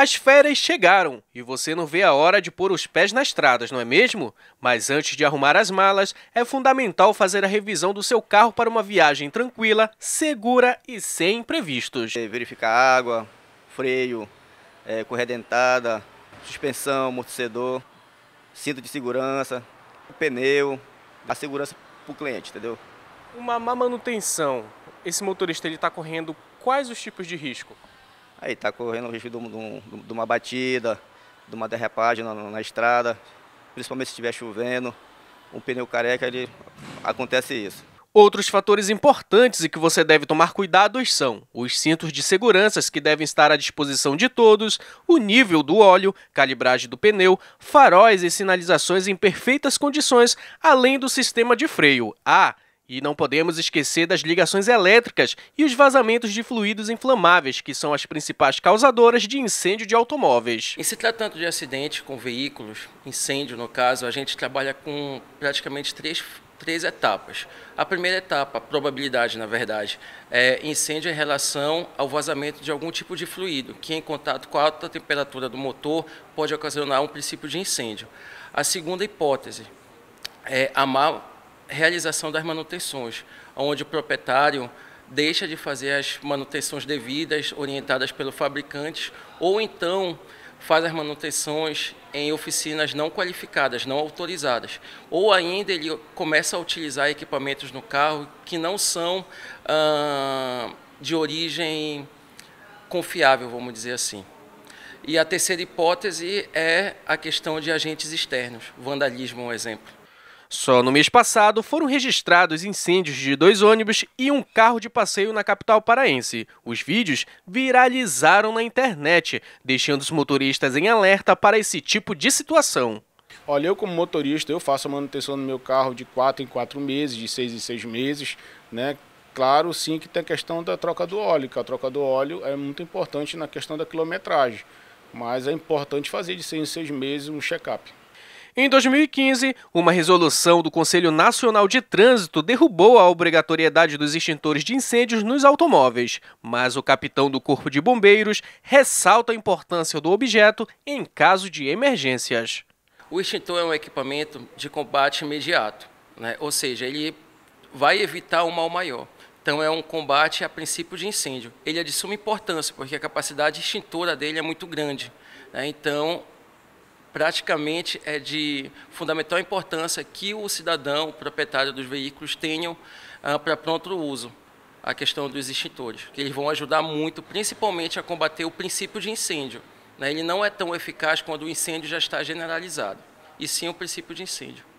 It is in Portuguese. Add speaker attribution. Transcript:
Speaker 1: As férias chegaram e você não vê a hora de pôr os pés nas estradas, não é mesmo? Mas antes de arrumar as malas, é fundamental fazer a revisão do seu carro para uma viagem tranquila, segura e sem imprevistos. É, verificar água, freio,
Speaker 2: é, corredentada, suspensão, amortecedor, cinto de segurança,
Speaker 1: pneu, a segurança para o cliente, entendeu? Uma má manutenção, esse motorista está correndo quais os tipos de risco? Aí está correndo o risco de,
Speaker 2: de, uma batida, de uma derrapagem na, na, estrada, principalmente se estiver chovendo,
Speaker 1: um pneu careca, ele, acontece isso. Outros fatores importantes e que você deve tomar cuidado são os cintos de segurança que devem estar à disposição de todos, o nível do óleo, calibragem do pneu, faróis e sinalizações em perfeitas condições, além do sistema de freio. Ah, e não podemos esquecer das ligações elétricas e os vazamentos de fluidos inflamáveis, que são as principais causadoras de incêndio
Speaker 3: de automóveis. Em se tratando de acidente com veículos, incêndio no caso, a gente trabalha com praticamente três, três etapas. A primeira etapa, a probabilidade na verdade, é incêndio em relação ao vazamento de algum tipo de fluido, que em contato com a alta temperatura do motor pode ocasionar um princípio de incêndio. A segunda hipótese é a má realização das manutenções, onde o proprietário deixa de fazer as manutenções devidas, orientadas pelo fabricante, ou então faz as manutenções em oficinas não qualificadas, não autorizadas. Ou ainda ele começa a utilizar equipamentos no carro que não são ah, de origem confiável, vamos dizer assim. E a terceira hipótese é a questão de agentes externos, vandalismo, é um exemplo.
Speaker 1: Só no mês passado foram registrados incêndios de dois ônibus e um carro de passeio na capital paraense. Os vídeos viralizaram na internet, deixando os motoristas em alerta para esse tipo de situação.
Speaker 4: Olha, eu como motorista, eu faço a manutenção no meu carro de 4 em 4 meses, de 6 em 6 meses, né? Claro, sim, que tem a questão da troca do óleo, que a troca do óleo é muito importante na questão da quilometragem, mas é importante fazer de 6 em 6 meses um check-up. Em 2015,
Speaker 1: uma resolução do Conselho Nacional de Trânsito derrubou a obrigatoriedade dos extintores de incêndios nos automóveis, mas o capitão do Corpo de Bombeiros ressalta a importância do objeto em caso de emergências.
Speaker 3: O extintor é um equipamento de combate imediato, né? ou seja, ele vai evitar um mal maior. Então é um combate a princípio de incêndio. Ele é de suma importância, porque a capacidade extintora dele é muito grande. Né? Então praticamente é de fundamental importância que o cidadão, o proprietário dos veículos, tenham ah, para pronto uso a questão dos extintores, que eles vão ajudar muito, principalmente a combater o princípio de incêndio. Né? Ele não é tão eficaz quando o incêndio já está generalizado, e sim o princípio de incêndio.